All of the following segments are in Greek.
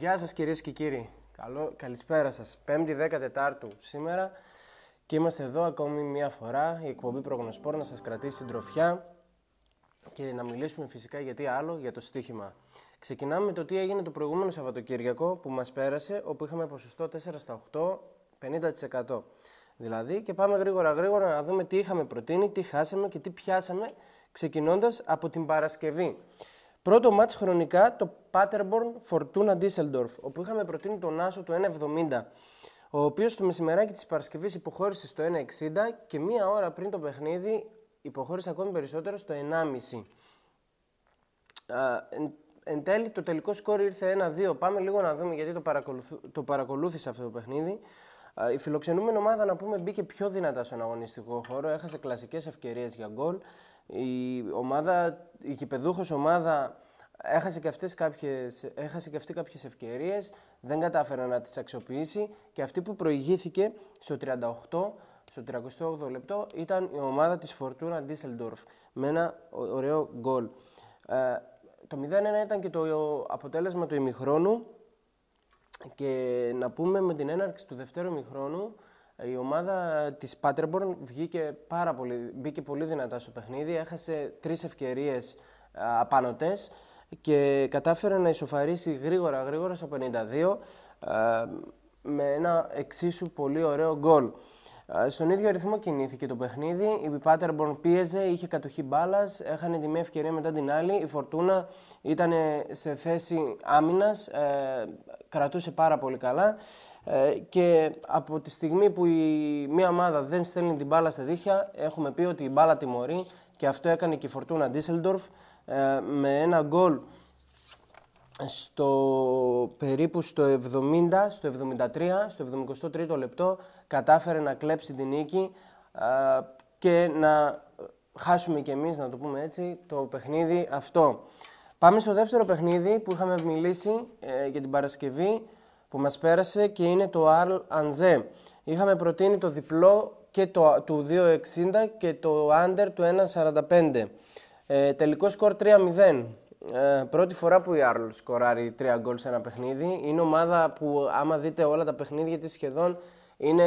Γεια σας κυρίες και κύριοι. Καλό, καλησπέρα σας. 5η 10 Τετάρτου σήμερα και είμαστε εδώ ακόμη μια φορά η εκπομπή Προγνωσπόρ να σας κρατήσει την τροφιά και να μιλήσουμε φυσικά γιατί άλλο για το στοίχημα. Ξεκινάμε με το τι έγινε το προηγούμενο Σαββατοκύριακο που μας πέρασε όπου είχαμε ποσοστό 4 στα 8, 50%. Δηλαδή και πάμε γρήγορα γρήγορα να δούμε τι είχαμε προτείνει, τι χάσαμε και τι πιάσαμε ξεκινώντας από την Παρασκευή. Πρώτο μάτς χρονικά το Paterborn Fortuna Düsseldorf, όπου είχαμε προτείνει τον Άσο το 1,70, ο οποίος το μεσημεράκι της Παρασκευής υποχώρησε στο 1,60 και μία ώρα πριν το παιχνίδι υποχώρησε ακόμη περισσότερο στο 1,5. Εν, τέλει το τελικό σκόρ ήρθε 1-2. Πάμε λίγο να δούμε γιατί το, παρακολουθ, παρακολούθησε αυτό το παιχνίδι. Η φιλοξενούμενη ομάδα, να πούμε, μπήκε πιο δυνατά στον αγωνιστικό χώρο. Έχασε κλασικές ευκαιρίες για γκολ η ομάδα, η κυπεδούχος ομάδα έχασε και, κάποιες, έχασε και αυτή κάποιες ευκαιρίες, δεν κατάφερε να τις αξιοποιήσει και αυτή που προηγήθηκε στο 38 στο 38 λεπτό ήταν η ομάδα της Φορτούνα Ντίσελντορφ με ένα ωραίο γκολ. Ε, το 0-1 ήταν και το αποτέλεσμα του ημιχρόνου και να πούμε με την έναρξη του δευτέρου ημιχρόνου η ομάδα της Πάτερμπορν βγήκε πάρα πολύ, μπήκε πολύ δυνατά στο παιχνίδι. Έχασε τρεις ευκαιρίες ε, απάνωτε και κατάφερε να ισοφαρίσει γρήγορα γρήγορα στο 52 ε, με ένα εξίσου πολύ ωραίο γκολ. Ε, στον ίδιο ρυθμό κινήθηκε το παιχνίδι. Η Πάτερμπορν πίεζε, είχε κατοχή μπάλας, έχανε τη μία ευκαιρία μετά την άλλη. Η Φορτούνα ήταν σε θέση άμυνας, κρατούσε πάρα πολύ καλά. Ε, και από τη στιγμή που η, μια ομάδα δεν στέλνει την μπάλα στα δίχτυα, έχουμε πει ότι η μπάλα τιμωρεί και αυτό έκανε και η Φορτούνα Ντίσσελντορφ ε, με ένα γκολ στο περίπου στο 70, στο 73, στο 73ο λεπτό κατάφερε να κλέψει την νίκη ε, και να χάσουμε κι εμείς, να το πούμε έτσι, το παιχνίδι αυτό. Πάμε στο δεύτερο παιχνίδι που είχαμε μιλήσει ε, για την Παρασκευή που μας πέρασε και είναι το Arl Ανζέ. Είχαμε προτείνει το διπλό και το, του 2.60 και το under του 1.45. Ε, τελικό σκορ 3-0. Ε, πρώτη φορά που η Άρλ σκοράρει 3 γκολ σε ένα παιχνίδι. Είναι ομάδα που άμα δείτε όλα τα παιχνίδια της σχεδόν είναι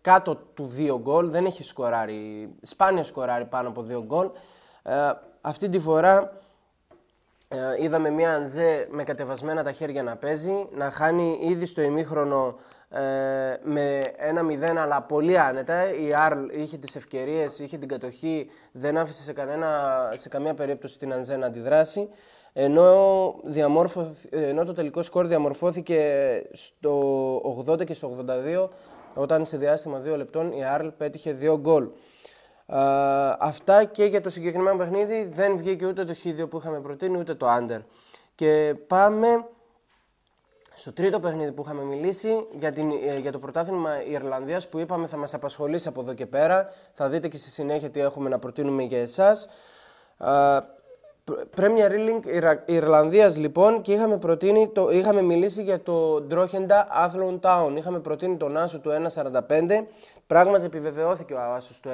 κάτω του 2 γκολ. Δεν έχει σκοράρει, σπάνια σκοράρει πάνω από 2 γκολ. Ε, αυτή τη φορά ε, είδαμε μια Αντζέ με κατεβασμένα τα χέρια να παίζει, να χάνει ήδη στο ημίχρονο ε, με ένα 0 αλλά πολύ άνετα. Η Αρλ είχε τις ευκαιρίες, είχε την κατοχή, δεν άφησε σε, κανένα, σε καμία περίπτωση την Αντζέ να αντιδράσει. Ενώ, ενώ το τελικό σκορ διαμορφώθηκε στο 80 και στο 82, όταν σε διάστημα δύο λεπτών η Αρλ πέτυχε δύο γκολ. Ε, αυτά και για το συγκεκριμένο παιχνίδι δεν βγήκε ούτε το χίδιο που είχαμε προτείνει ούτε το under. Και πάμε στο τρίτο παιχνίδι που είχαμε μιλήσει για, την, ε, για το πρωτάθλημα Ιρλανδίας που είπαμε θα μας απασχολήσει από εδώ και πέρα. Θα δείτε και στη συνέχεια τι έχουμε να προτείνουμε για εσάς. Ε, Premier League Ιρλανδίας λοιπόν και είχαμε, προτείνει το, είχαμε μιλήσει για το Ντρόχεντα Athlon Town. Είχαμε προτείνει τον Άσο του 1.45. Πράγματι επιβεβαιώθηκε ο άσος του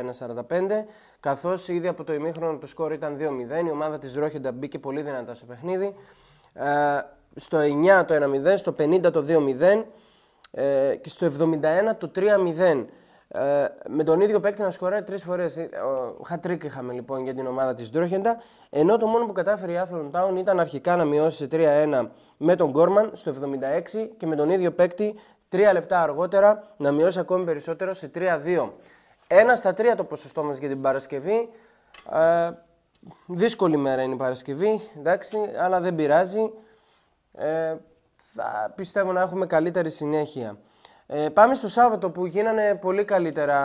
1.45 Καθώς ήδη από το ημίχρονο το σκορ ήταν 2-0. Η ομάδα της Drohenda μπήκε πολύ δυνατά στο παιχνίδι. Ε, στο 9 το 1-0, στο 50 το 2-0 ε, και στο 71 το 3-0. Ε, με τον ίδιο παίκτη να σκοράρει τρεις φορές. Χατρίκ ε, είχαμε λοιπόν για την ομάδα της Ντρόχεντα. Ενώ το μόνο που κατάφερε η Athlon Town ήταν αρχικά να μειώσει σε 3-1 με τον Γκόρμαν στο 76 και με τον ίδιο παίκτη τρία λεπτά αργότερα να μειώσει ακόμη περισσότερο σε 3-2. Ένα στα τρία το ποσοστό μας για την Παρασκευή. Ε, δύσκολη μέρα είναι η Παρασκευή, εντάξει, αλλά δεν πειράζει. Ε, θα πιστεύω να έχουμε καλύτερη συνέχεια. Ε, πάμε στο Σάββατο που γίνανε πολύ καλύτερα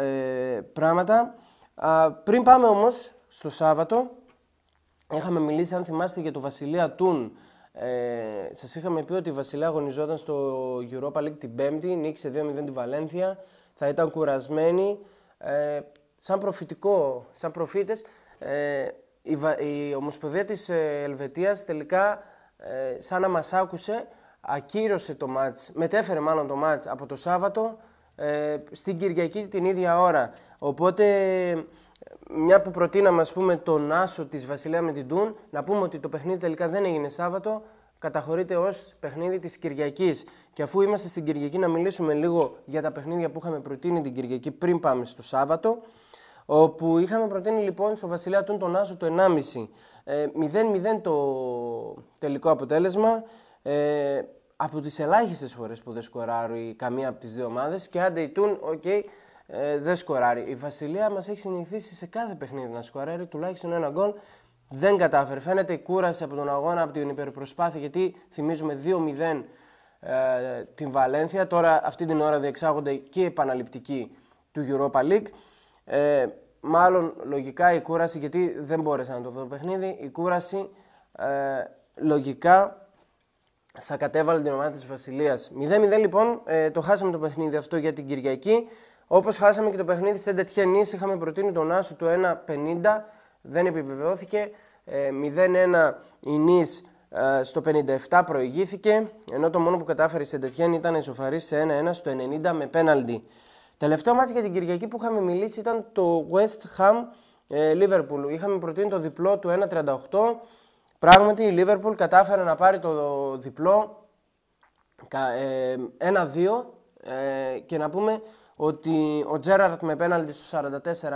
ε, πράγματα. Α, πριν πάμε όμως στο Σάββατο, είχαμε μιλήσει αν θυμάστε για το Βασιλεία Τούν. Ε, σας είχαμε πει ότι η Βασιλεία αγωνιζόταν στο Europa League την Πέμπτη, νίκησε 2-0 τη Βαλένθια, θα ήταν κουρασμένη. Ε, σαν προφητικό, σαν προφήτες, ε, η, η Ομοσπονδία της ε, Ελβετίας τελικά, ε, σαν να μας άκουσε, ακύρωσε το μάτς, μετέφερε μάλλον το μάτς από το Σάββατο ε, στην Κυριακή την ίδια ώρα. Οπότε μια που προτείναμε ας πούμε τον Άσο της Βασιλέα με την Τούν, να πούμε ότι το παιχνίδι τελικά δεν έγινε Σάββατο, καταχωρείται ως παιχνίδι της Κυριακής. Και αφού είμαστε στην Κυριακή να μιλήσουμε λίγο για τα παιχνίδια που είχαμε προτείνει την Κυριακή πριν πάμε στο Σάββατο, όπου είχαμε προτείνει λοιπόν στο Βασιλέα Τούν τον Άσο το 1,5. Ε, 0-0 το τελικό αποτέλεσμα. Ε, από τις ελάχιστες φορές που δεν σκοράρει καμία από τις δύο ομάδες και άντε η οκ, okay, ε, δεν σκοράρει. Η Βασιλεία μας έχει συνηθίσει σε κάθε παιχνίδι να σκοράρει τουλάχιστον ένα γκολ. Δεν κατάφερε. Φαίνεται η κούραση από τον αγώνα, από την υπερπροσπάθεια, γιατί θυμίζουμε 2-0 ε, την Βαλένθια. Τώρα αυτή την ώρα διεξάγονται και οι επαναληπτικοί του Europa League. Ε, μάλλον λογικά η κούραση, γιατί δεν μπόρεσα να το δω το παιχνίδι, η κούραση ε, λογικά θα κατέβαλε την ομάδα της Βασιλείας. 0-0 λοιπόν, ε, το χάσαμε το παιχνίδι αυτό για την Κυριακή. Όπως χάσαμε και το παιχνίδι στην Τετιενή, είχαμε προτείνει τον Άσου του 1-50, δεν επιβεβαιώθηκε. Ε, 0-1 η Νή ε, στο 57 προηγήθηκε, ενώ το μόνο που κατάφερε στην Τετιέν ήταν ισοφαρή σε 1-1 στο 90 με πέναλντι. Τελευταίο μάτι για την Κυριακή που είχαμε μιλήσει ήταν το West Ham ε, Liverpool. Είχαμε προτείνει το διπλό του 1,38. Πράγματι η Λίβερπουλ κατάφερε να πάρει το διπλό 1-2 ε, ε, και να πούμε ότι ο Τζέραρτ με πέναλτι στους 44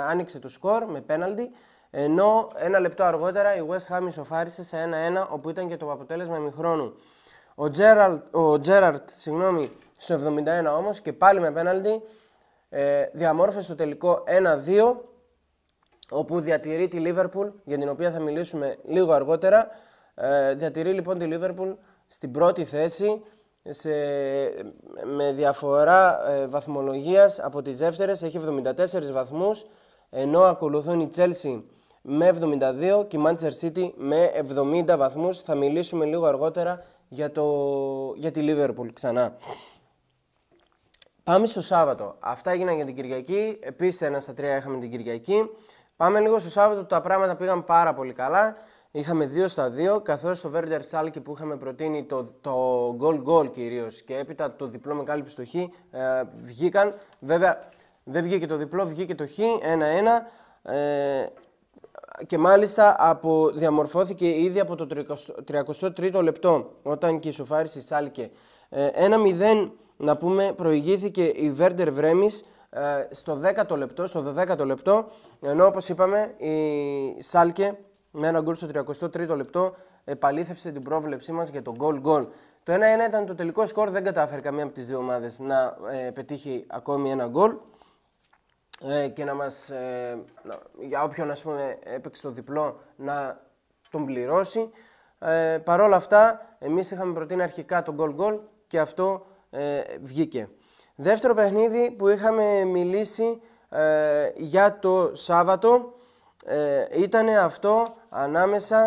άνοιξε το σκορ με πέναλτι ενώ ένα λεπτό αργότερα η West Ham ισοφάρισε σε 1-1 όπου ήταν και το αποτέλεσμα ημιχρόνου. Ο Τζέραρτ, ο Τζέραρτ συγγνώμη, στο 71 όμως και πάλι με πέναλτι ε, διαμόρφωσε το τελικό 1-2 όπου διατηρεί τη Λίβερπουλ, για την οποία θα μιλήσουμε λίγο αργότερα. Ε, διατηρεί λοιπόν τη Λίβερπουλ στην πρώτη θέση σε, με διαφορά ε, βαθμολογίας από τις δεύτερες έχει 74 βαθμούς ενώ ακολουθούν η Chelsea με 72 και η Manchester City με 70 βαθμούς θα μιλήσουμε λίγο αργότερα για, το, για τη Λίβερπουλ ξανά Πάμε στο Σάββατο. Αυτά έγιναν για την Κυριακή. Επίσης, ένα στα τρία είχαμε την Κυριακή. Πάμε λίγο στο Σάββατο. που Τα πράγματα πήγαν πάρα πολύ καλά. Είχαμε 2 στα 2, καθώς το Βέρντερ Σάλκι που είχαμε προτείνει το, το goal goal κυρίως και έπειτα το διπλό με κάλυψη στο χ ε, βγήκαν. Βέβαια δεν βγήκε το διπλό, βγήκε το χ 1-1. Ε, και μάλιστα από, διαμορφώθηκε ήδη από το 33ο λεπτό όταν και η η Σάλκε. Ε, 1-0 να πούμε προηγήθηκε η Βέρντερ Βρέμις ε, στο 10ο λεπτό, στο 12ο λεπτό, ενώ όπως είπαμε η Σάλκε με ένα γκολ στο 33ο λεπτό επαλήθευσε την πρόβλεψή μας για το goal goal. Το 1-1 ήταν το τελικό σκορ, δεν κατάφερε καμία από τις δύο ομάδες να ε, πετύχει ακόμη ένα goal ε, και να μας, ε, να, για όποιον ας πούμε έπαιξε το διπλό να τον πληρώσει. Ε, Παρ' όλα αυτά, εμείς είχαμε προτείνει αρχικά το goal goal και αυτό ε, βγήκε. Δεύτερο παιχνίδι που είχαμε μιλήσει ε, για το Σάββατο ε, ήταν αυτό ανάμεσα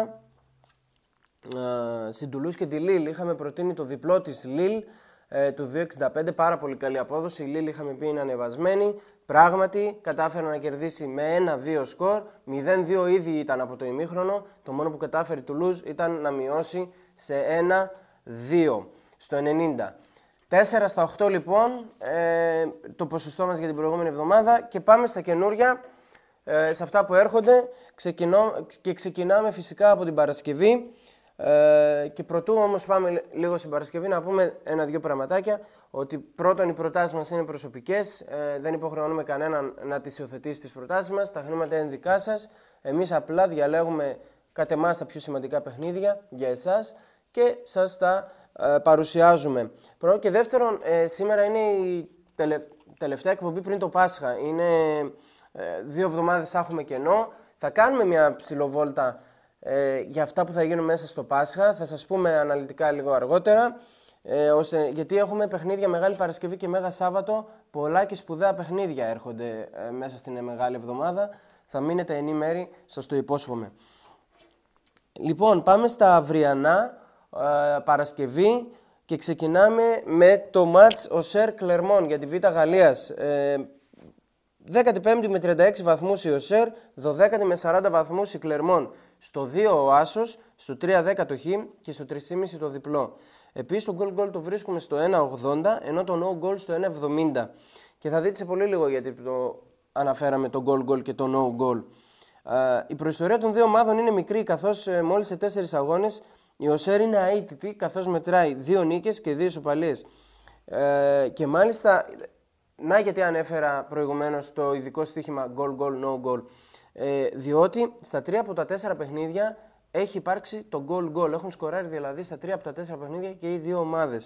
ε, στην Τουλούς και τη Λίλ. Είχαμε προτείνει το διπλό της Λίλ ε, του 2.65, πάρα πολύ καλή απόδοση. Η Λίλ είχαμε πει είναι ανεβασμένη. Πράγματι, κατάφερε να κερδίσει με 1-2 σκορ. 0-2 ήδη ήταν από το ημίχρονο. Το μόνο που κατάφερε η Τουλούς ήταν να μειώσει σε 1-2 στο 90. 4 στα 8 λοιπόν ε, το ποσοστό μας για την προηγούμενη εβδομάδα και πάμε στα καινούρια, ε, σε αυτά που έρχονται ξεκινώ, και ξεκινάμε φυσικά από την Παρασκευή ε, και πρωτού όμως πάμε λίγο στην Παρασκευή να πούμε ένα-δυο πραγματάκια ότι πρώτον οι προτάσεις μας είναι προσωπικές, ε, δεν υποχρεώνουμε κανέναν να τις υιοθετήσει τις προτάσεις μας, τα χρήματα είναι δικά σας. Εμείς απλά διαλέγουμε κατ' εμάς τα πιο σημαντικά παιχνίδια για εσάς και σας τα ε, παρουσιάζουμε. Πρώτον και δεύτερον, ε, σήμερα είναι η τελευταία εκπομπή πριν το Πάσχα. Είναι ε, δύο εβδομάδες έχουμε κενό. Θα κάνουμε μια ψηλοβόλτα για αυτά που θα γίνουν μέσα στο Πάσχα. Θα σας πούμε αναλυτικά λίγο αργότερα. Ε, ώστε, γιατί έχουμε παιχνίδια Μεγάλη Παρασκευή και Μέγα Σάββατο. Πολλά και σπουδαία παιχνίδια έρχονται μέσα στην Μεγάλη Εβδομάδα. Θα μείνετε ενήμεροι, σας το υπόσχομαι. Λοιπόν, πάμε στα αυριανά. Ε, Παρασκευή και ξεκινάμε με το μάτς ο Σερ Κλερμόν για τη Β' Γαλλίας. 15η ε, με 36 βαθμούς η Οσέρ, 12η με 40 βαθμούς η Κλερμόν. Στο 2 ο Άσος, στο 3 το Χ και στο 3,5 το διπλό. Επίσης το goal goal το βρίσκουμε στο 1,80 ενώ το no goal στο 1,70. Και θα δείτε σε πολύ λίγο γιατί το αναφέραμε το goal goal και το no goal. Ε, η προϊστορία των δύο ομάδων είναι μικρή καθώς μόλις σε 4 αγώνες η Οσέρ είναι αίτητη καθώς μετράει δύο νίκες και δύο ισοπαλίες. Ε, και μάλιστα, να γιατί ανέφερα προηγουμένως το ειδικό στοίχημα goal, goal, no goal. Ε, διότι στα τρία από τα τέσσερα παιχνίδια έχει υπάρξει το goal goal. Έχουν σκοράρει δηλαδή στα τρία από τα τέσσερα παιχνίδια και οι δύο ομάδες.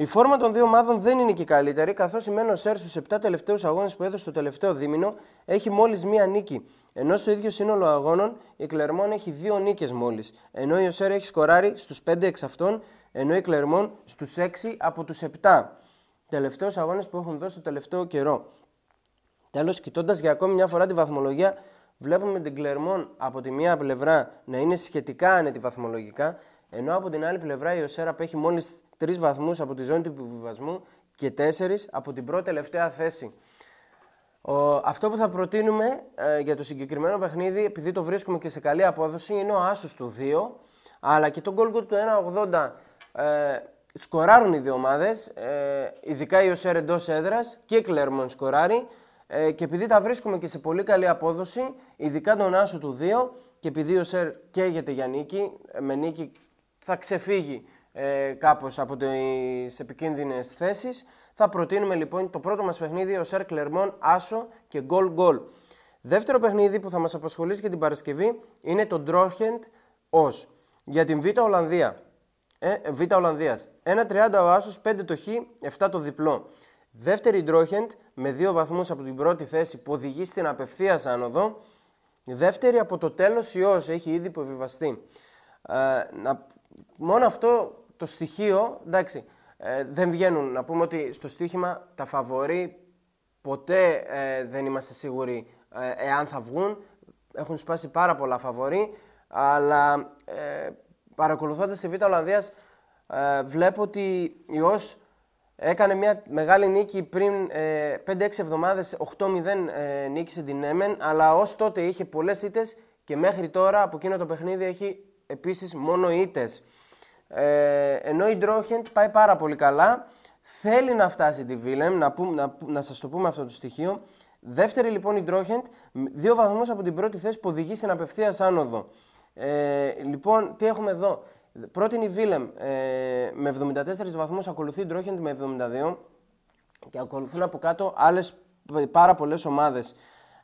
Η φόρμα των δύο ομάδων δεν είναι και καλύτερη, καθώς η Μένος Σέρ στου 7 τελευταίους αγώνες που έδωσε το τελευταίο δίμηνο έχει μόλις μία νίκη. Ενώ στο ίδιο σύνολο αγώνων η Κλερμόν έχει δύο νίκες μόλις. Ενώ η Οσέρ έχει σκοράρει στους 5 εξ αυτών, ενώ η Κλερμόν στου 6 από τους 7. Τελευταίους αγώνες που έχουν δώσει το τελευταίο καιρό. Τέλος, κοιτώντας για ακόμη μια φορά τη βαθμολογία, βλέπουμε την Κλερμόν από τη μία πλευρά να είναι σχετικά άνετη βαθμολογικά, ενώ από την άλλη πλευρά η Οσέρα έχει μόλις Τρεις βαθμούς από τη ζώνη του επιβιβασμού και τέσσερις από την πρώτη τελευταία θέση. αυτό που θα προτείνουμε ε, για το συγκεκριμένο παιχνίδι, επειδή το βρίσκουμε και σε καλή απόδοση, είναι ο άσος του 2, αλλά και τον goal του 1.80 ε, σκοράρουν οι δύο ομάδες, ε, ειδικά η ΟΣΕΡ εντός έδρας και η Κλέρμον σκοράρει, ε, και επειδή τα βρίσκουμε και σε πολύ καλή απόδοση, ειδικά τον άσο του 2, και επειδή ο ΣΕΡ καίγεται για νίκη, ε, με νίκη θα ξεφύγει ε, κάπως από τις επικίνδυνες θέσεις. Θα προτείνουμε λοιπόν το πρώτο μας παιχνίδι, ο Σερ Κλερμόν, Άσο και Γκολ Γκολ. Δεύτερο παιχνίδι που θα μας απασχολήσει και την Παρασκευή είναι το Ντρόχεντ Os για την Β' Ολλανδία. Ε, Β' Ολλανδίας. 1.30 ο Άσος, 5 το Χ, 7 το διπλό. Δεύτερη Ντρόχεντ με δύο βαθμούς από την πρώτη θέση που οδηγεί στην απευθείας άνοδο. Δεύτερη από το τέλος Os έχει ήδη υποβιβαστεί. Ε, να... Μόνο αυτό το στοιχείο, εντάξει, ε, δεν βγαίνουν. Να πούμε ότι στο στοίχημα τα φαβορή ποτέ ε, δεν είμαστε σίγουροι ε, εάν θα βγουν. Έχουν σπάσει πάρα πολλά φαβορή, αλλά ε, παρακολουθώντας τη Β' Ολλανδίας βλέπω ότι η ΟΣ έκανε μια μεγάλη νίκη πριν 5-6 εβδομάδες, 8-0 νίκησε την Έμεν, αλλά ως τότε είχε πολλές ήττες και μέχρι τώρα από εκείνο το παιχνίδι έχει επίσης μόνο ήττες. Ε, ενώ η Ντρόχεντ πάει πάρα πολύ καλά, θέλει να φτάσει τη Βίλεμ, να, να, να σας το πούμε αυτό το στοιχείο. Δεύτερη λοιπόν η Ντρόχεντ, δύο βαθμούς από την πρώτη θέση που οδηγεί στην απευθείας άνοδο. Ε, λοιπόν, τι έχουμε εδώ. Πρώτη είναι η Βίλεμ ε, με 74 βαθμούς, ακολουθεί η Ντρόχεντ με 72 και ακολουθούν από κάτω άλλες πάρα πολλές ομάδες.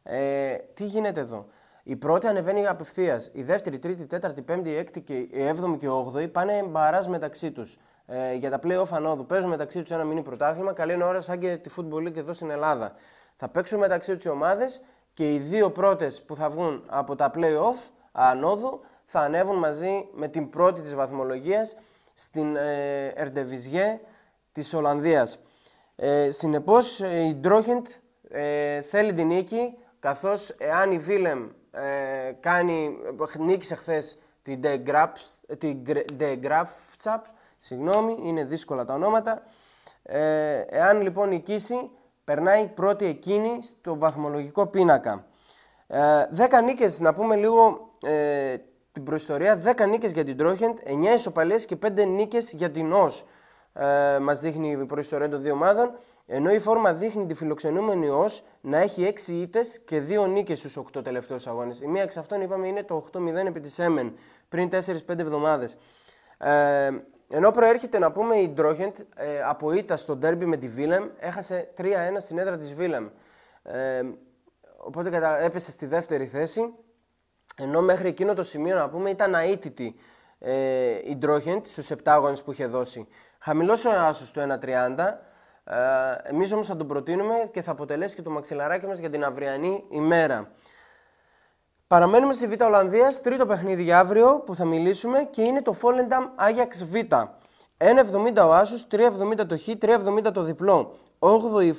Ε, τι γίνεται εδώ. Η πρώτη ανεβαίνει απευθείας. Η δεύτερη, τρίτη, τέταρτη, πέμπτη, έκτη και η έβδομη και η όγδοη πάνε μπαρά μεταξύ τους. Ε, για τα playoff ανόδου. Παίζουν μεταξύ τους ένα μήνυμα πρωτάθλημα. Καλή είναι ώρα σαν και τη Football League εδώ στην Ελλάδα. Θα παίξουν μεταξύ τους οι ομάδες και οι δύο πρώτες που θα βγουν από τα playoff ανόδου θα ανέβουν μαζί με την πρώτη της βαθμολογίας στην Ερντεβιζιέ της Ολλανδίας. Ε, ε η Ντρόχεντ θέλει την νίκη καθώς εάν η Βίλεμ ε, κάνει, νίκησε χθες την De Graafschap, συγγνώμη, είναι δύσκολα τα ονόματα. Ε, εάν λοιπόν νικήσει, περνάει πρώτη εκείνη στο βαθμολογικό πίνακα. Ε, 10 νίκες, να πούμε λίγο ε, την προϊστορία, 10 νίκες για την Τρόχεντ, 9 ισοπαλίες και 5 νίκες για την Ως ε, μας δείχνει η προϊστορία των δύο ομάδων. Ενώ η φόρμα δείχνει τη φιλοξενούμενη ως να έχει έξι ήττες και 2 νίκες στους 8 τελευταίους αγώνες. Η μία εξ αυτών είπαμε είναι το 8-0 επί της ΕΜΕΝ πριν 4-5 εβδομάδες. Ε, ενώ προέρχεται να πούμε η Ντρόχεντ ε, από ήττα στο ντέρμπι με τη Βίλεμ, έχασε 3-1 στην έδρα της Βίλεμ. Ε, οπότε κατα... έπεσε στη δεύτερη θέση. Ενώ μέχρι εκείνο το σημείο να πούμε ήταν αίτητη ε, η Ντρόχεντ στους 7 αγώνες που είχε δώσει. Χαμηλός ο άσος του 1,30. Ε, Εμείς όμως θα τον προτείνουμε και θα αποτελέσει και το μαξιλαράκι μας για την αυριανή ημέρα. Παραμένουμε στη Β' Ολλανδίας, τρίτο παιχνίδι για αύριο που θα μιλήσουμε και είναι το Φόλενταμ Ajax Β. 1,70 ο Άσος, 3,70 το Χ, 3,70 το διπλό. 8η η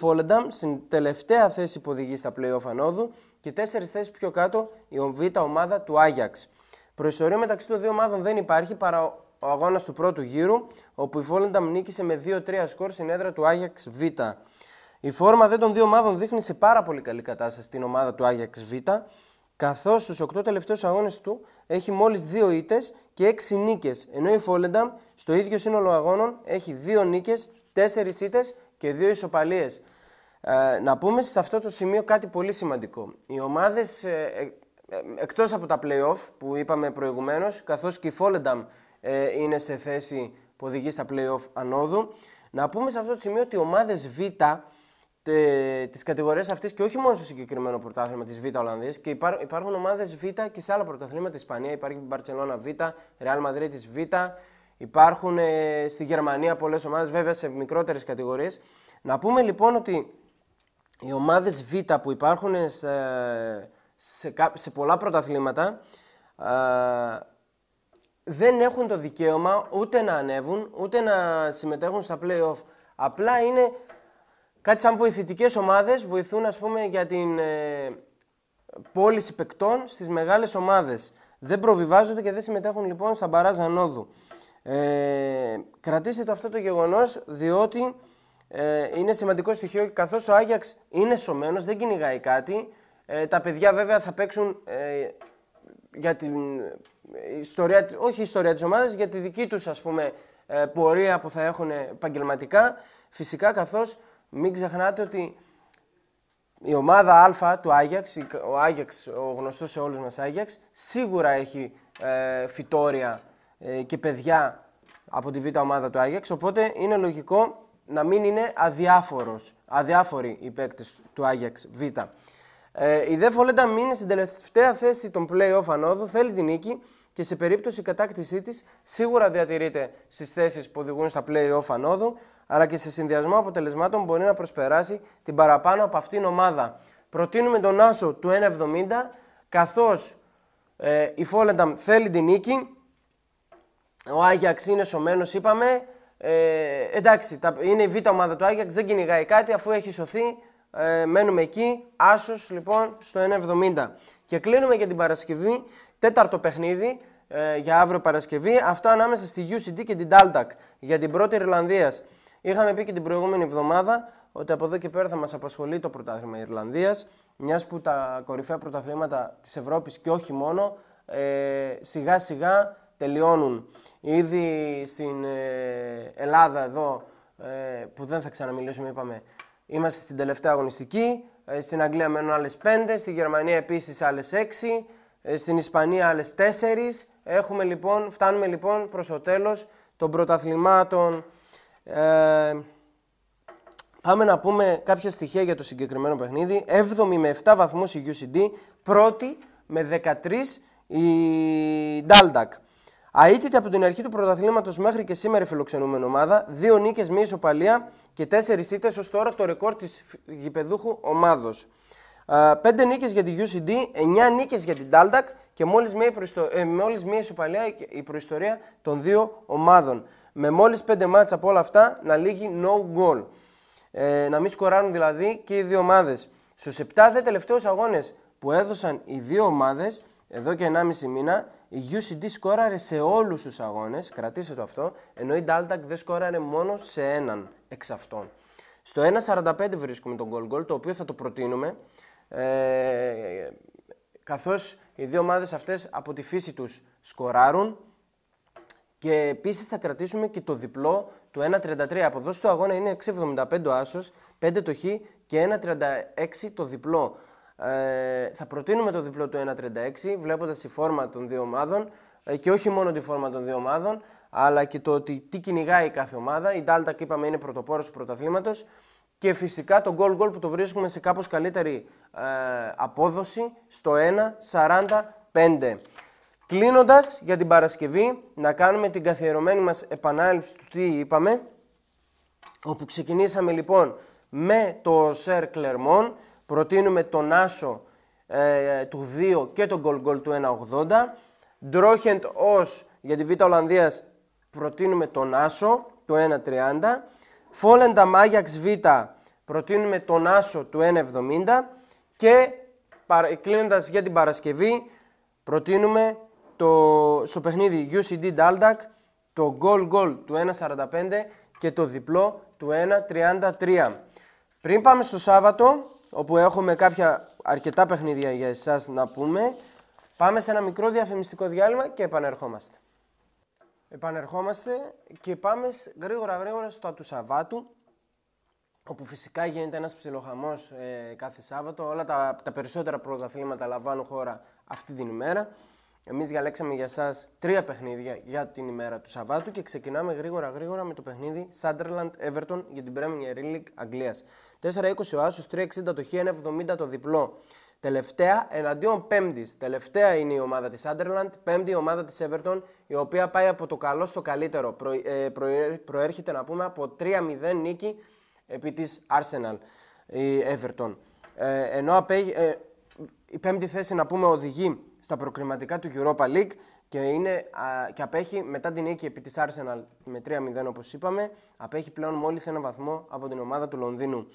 στην τελευταία θέση που οδηγεί στα play-off και 4 θέσεις πιο κάτω η Β ομάδα του Άγιαξ. Προϊστορία μεταξύ των δύο ομάδων δεν υπάρχει παρά ο αγώνας του πρώτου γύρου, όπου η Φόλενταμ νίκησε με 2-3 σκορ στην έδρα του Άγιαξ Β. Η φόρμα δε των δύο ομάδων δείχνει σε πάρα πολύ καλή κατάσταση την ομάδα του Άγιαξ Β, καθώς στους 8 τελευταίους αγώνες του έχει μόλις 2 ήττες και 6 νίκες, ενώ η Φόλενταμ στο ίδιο σύνολο αγώνων έχει 2 νίκε, 4 ήττες και 2 ισοπαλίες. Ε, να πούμε σε αυτό το σημείο κάτι πολύ σημαντικό. Οι ομάδες ε, ε, ε, εκτός από τα play-off που είπαμε προηγουμένως, καθώς και η Φόλενταμ ε, είναι σε θέση που οδηγεί στα play-off ανόδου. Να πούμε σε αυτό το σημείο ότι οι ομάδες Β τη τις κατηγορίες και όχι μόνο στο συγκεκριμένο πρωτάθλημα της Β' Ολλανδίας και υπάρχουν ομάδες Β και σε άλλα πρωταθλήματα της Ισπανία, υπάρχει η Μπαρτσελώνα Β, Ρεάλ Μαδρίτη Β, υπάρχουν ε, στη Γερμανία πολλές ομάδες βέβαια σε μικρότερες κατηγορίες. Να πούμε λοιπόν ότι οι ομάδες Β που υπάρχουν σε, σε, σε πολλά πρωταθλήματα ε, δεν έχουν το δικαίωμα ούτε να ανέβουν, ούτε να συμμετέχουν στα play-off. Απλά είναι κάτι σαν βοηθητικές ομάδες, βοηθούν ας πούμε για την ε, πώληση παικτών στις μεγάλες ομάδες. Δεν προβιβάζονται και δεν συμμετέχουν λοιπόν στα μπαράζ ε, κρατήστε το αυτό το γεγονός διότι ε, είναι σημαντικό στοιχείο και καθώς ο Άγιαξ είναι σωμένος, δεν κυνηγάει κάτι. Ε, τα παιδιά βέβαια θα παίξουν ε, για την ιστορία, όχι η ιστορία της ομάδας, για τη δική τους ας πούμε ε, πορεία που θα έχουν επαγγελματικά. Φυσικά καθώς μην ξεχνάτε ότι η ομάδα Α του Άγιαξ, ο Άγιαξ, ο γνωστός σε όλους μας Άγιαξ, σίγουρα έχει ε, φυτόρια ε, και παιδιά από τη Β' ομάδα του Άγιαξ, οπότε είναι λογικό να μην είναι αδιάφορος, αδιάφοροι οι παίκτες του Άγιαξ Β'. Ε, η Δε Φολέντα μείνει στην τελευταία θέση των play-off ανόδου, θέλει την νίκη και σε περίπτωση κατάκτησή της σίγουρα διατηρείται στις θέσεις που οδηγούν στα play-off ανόδου, αλλά και σε συνδυασμό αποτελεσμάτων μπορεί να προσπεράσει την παραπάνω από αυτήν ομάδα. Προτείνουμε τον Άσο του 1,70 καθώς ε, η Φόλενταμ θέλει την νίκη. Ο Άγιαξ είναι σωμένος, είπαμε. Ε, εντάξει, είναι η β' ομάδα του Άγιαξ, δεν κυνηγάει κάτι αφού έχει σωθεί ε, μένουμε εκεί. Άσος λοιπόν στο 1,70. Και κλείνουμε για την Παρασκευή. Τέταρτο παιχνίδι ε, για αύριο Παρασκευή. Αυτό ανάμεσα στη UCD και την DALTAC για την πρώτη Ιρλανδίας. Είχαμε πει και την προηγούμενη εβδομάδα ότι από εδώ και πέρα θα μας απασχολεί το πρωτάθλημα Ιρλανδίας, μιας που τα κορυφαία πρωταθλήματα της Ευρώπης και όχι μόνο ε, σιγά σιγά τελειώνουν. Ήδη στην ε, Ελλάδα εδώ που δεν θα ξαναμιλήσουμε είπαμε Είμαστε στην τελευταία αγωνιστική. Ε, στην Αγγλία μένουν άλλες 5, στη Γερμανία επίσης άλλες 6, ε, στην Ισπανία άλλες 4. Έχουμε λοιπόν, φτάνουμε λοιπόν προς το τέλος των πρωταθλημάτων. Ε, πάμε να πούμε κάποια στοιχεία για το συγκεκριμένο παιχνίδι. με 7 βαθμούς η UCD, πρώτη με 13 η Daldak. Αίτητη από την αρχή του πρωταθλήματος μέχρι και σήμερα η φιλοξενούμενη ομάδα. Δύο νίκες, μία ισοπαλία και τέσσερις ήττες ως τώρα το ρεκόρ της γηπεδούχου ομάδος. Πέντε νίκες για την UCD, εννιά νίκες για την Τάλτακ και μόλις μία, προϊστο... ε, μία ισοπαλία η προϊστορία των δύο ομάδων. Με μόλις πέντε μάτσα από όλα αυτά να λύγει no goal. Ε, να μην σκοράρουν δηλαδή και οι δύο ομάδες. Στους 7 δε τελευταίους αγώνες που έδωσαν οι δύο ομάδες εδώ και 1,5 μήνα η UCD σκόραρε σε όλους τους αγώνες, κρατήστε το αυτό, ενώ η Daltag δεν σκόραρε μόνο σε έναν εξ αυτών. Στο 1.45 βρίσκουμε τον goal goal, το οποίο θα το προτείνουμε, ε, καθώς οι δύο ομάδες αυτές από τη φύση τους σκοράρουν και επίσης θα κρατήσουμε και το διπλό του 1.33. εδώ στο αγώνα είναι 6.75 άσος, 5 το χ και 1.36 το διπλό. Ε, θα προτείνουμε το διπλό του 1.36 βλέποντας τη φόρμα των δύο ομάδων ε, και όχι μόνο τη φόρμα των δύο ομάδων αλλά και το ότι τι κυνηγάει κάθε ομάδα. Η Ντάλτα, είπαμε, είναι πρωτοπόρος του πρωταθλήματος. Και φυσικά το goal goal που το βρίσκουμε σε κάπως καλύτερη ε, απόδοση στο 1.45. Κλείνοντας για την Παρασκευή, να κάνουμε την καθιερωμένη μας επανάληψη του τι είπαμε, όπου ξεκινήσαμε λοιπόν με το Σερ Κλερμόν, προτείνουμε τον Άσο ε, του 2 και τον Γκολ Γκολ του 1.80. Ντρόχεντ ως για τη Β' Ολλανδίας προτείνουμε τον Άσο του 1.30. Φόλεντα Μάγιαξ Β προτείνουμε τον Άσο του 1.70 και κλείνοντας για την Παρασκευή προτείνουμε το, στο παιχνίδι UCD Daldak το Γκολ Γκολ του 1.45 και το διπλό του 1.33. Πριν πάμε στο Σάββατο, όπου έχουμε κάποια αρκετά παιχνίδια για εσάς να πούμε. Πάμε σε ένα μικρό διαφημιστικό διάλειμμα και επανερχόμαστε. Επανερχόμαστε και πάμε γρήγορα γρήγορα στο του Σαββάτου όπου φυσικά γίνεται ένας ψιλοχαμός ε, κάθε Σάββατο. Όλα τα, τα περισσότερα πρωταθλήματα λαμβάνουν χώρα αυτή την ημέρα. Εμείς διαλέξαμε για εσά τρία παιχνίδια για την ημέρα του Σαββάτου και ξεκινάμε γρήγορα γρήγορα με το παιχνίδι Sunderland Everton για την Premier League Αγγλίας. 4-20 ο Άσος, 3-60 το Χ, 70 το διπλό. Τελευταία εναντίον Πέμπτης. Τελευταία είναι η ομάδα της Sunderland, πέμπτη η ομάδα της Everton, η οποία πάει από το καλό στο καλύτερο. Προ, ε, προέρχεται να πούμε από 3-0 νίκη επί της Arsenal η Everton. Ε, ενώ απέ, ε, η πέμπτη θέση να πούμε οδηγεί στα προκριματικά του Europa League και, είναι, και απέχει μετά την νίκη επί της Arsenal με 3-0 όπως είπαμε, απέχει πλέον μόλις ένα βαθμό από την ομάδα του Λονδίνου.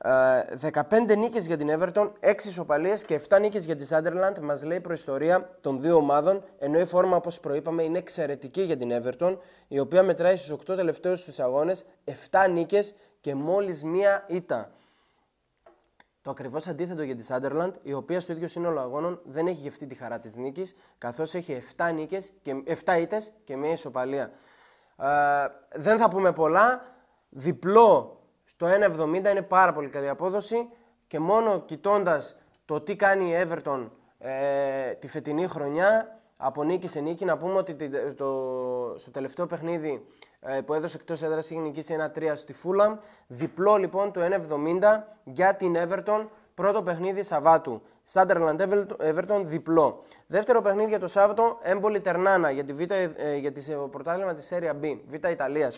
15 ε, νίκες για την Everton, 6 ισοπαλίες και 7 νίκες για τη Sunderland μας λέει η προϊστορία των δύο ομάδων ενώ η φόρμα όπως προείπαμε είναι εξαιρετική για την Everton η οποία μετράει στους 8 τελευταίους τους αγώνες 7 νίκες και μόλις μία ήττα. Το ακριβώς αντίθετο για τη Σάντερλαντ, η οποία στο ίδιο σύνολο αγώνων δεν έχει γευτεί τη χαρά της νίκης, καθώς έχει 7 νίκες και 7 ήττες και μία ισοπαλία. δεν θα πούμε πολλά. Διπλό στο 1,70 είναι πάρα πολύ καλή απόδοση και μόνο κοιτώντας το τι κάνει η Everton ε, τη φετινή χρονιά από νίκη σε νίκη. Να πούμε ότι το, στο τελευταίο παιχνίδι ε, που έδωσε εκτός έδρας είχε νικήσει 1-3 στη Φούλαμ. Διπλό λοιπόν το 1.70 για την Everton. Πρώτο παιχνίδι Σαββάτου. Σάντερλαντ Everton διπλό. Δεύτερο παιχνίδι για το Σάββατο έμπολη Τερνάνα για, τη ε, για τη ε, πρωτάθλημα της Serie B, Β Ιταλίας.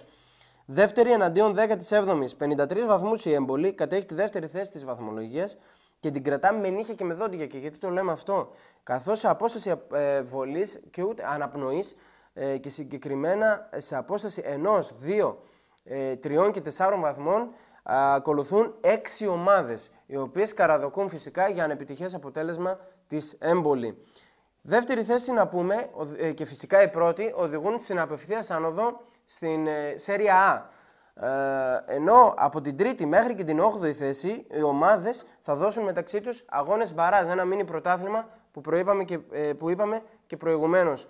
Δεύτερη εναντίον 17η. 7 η έμπολη. Κατέχει τη δεύτερη θέση της βαθμολογίας και την κρατάμε με νύχια και με δόντια. Και γιατί το λέμε αυτό, καθώς σε απόσταση ε, βολής και ούτε αναπνοής ε, και συγκεκριμένα ε, σε απόσταση 1, 2, τριών και 4 βαθμών ακολουθούν έξι ομάδες, οι οποίες καραδοκούν φυσικά για ανεπιτυχές αποτέλεσμα της έμπολη. Δεύτερη θέση να πούμε, και φυσικά η πρώτη, οδηγούν στην απευθείας άνοδο στην Σέρια Α. Ε, ενώ από την τρίτη μέχρι και την 8η θέση οι ομάδες θα δώσουν μεταξύ τους αγωνες μπαράζ, ένα μίνι πρωτάθλημα που, προείπαμε και, ε, που είπαμε και προηγουμένως.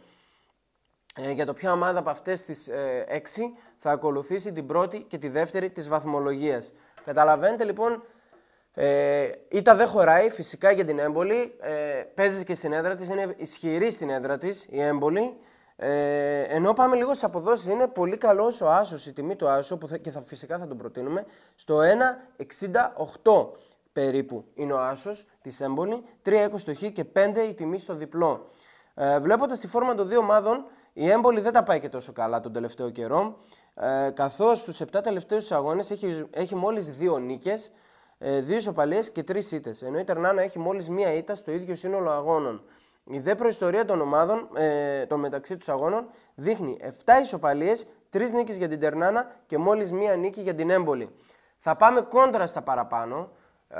Ε, για το ποια ομάδα από αυτές τις 6 ε, θα ακολουθήσει την πρώτη και τη δεύτερη της βαθμολογίας. Καταλαβαίνετε λοιπόν, ε, ΤΑ δεν χωράει φυσικά για την έμπολη. Ε, παίζεις και στην έδρα της, είναι ισχυρή στην έδρα της η έμπολη. Ε, ενώ πάμε λίγο στις αποδόσεις, είναι πολύ καλό ο Άσος, η τιμή του Άσο, που και θα, φυσικά θα τον προτείνουμε, στο 1,68 περίπου είναι ο Άσος της έμπολη, 3,20 το χ και 5 η τιμή στο διπλό. Ε, Βλέποντας τη φόρμα των δύο ομάδων, η έμπολη δεν τα πάει και τόσο καλά τον τελευταίο καιρό. Ε, Καθώς στους 7 τελευταίου αγώνε έχει, έχει μόλις δύο νίκες, 2 ε, ισοπαλίες και τρεις ήττες. Ενώ η Τερνάνα έχει μόλις μία ήττα στο ίδιο σύνολο αγώνων. Η δε προϊστορία των ομάδων ε, των μεταξύ τους αγώνων δείχνει 7 ισοπαλίε, 3 νίκες για την Τερνάνα και μόλις μία νίκη για την Έμπολη. Θα πάμε κόντρα στα παραπάνω, ε,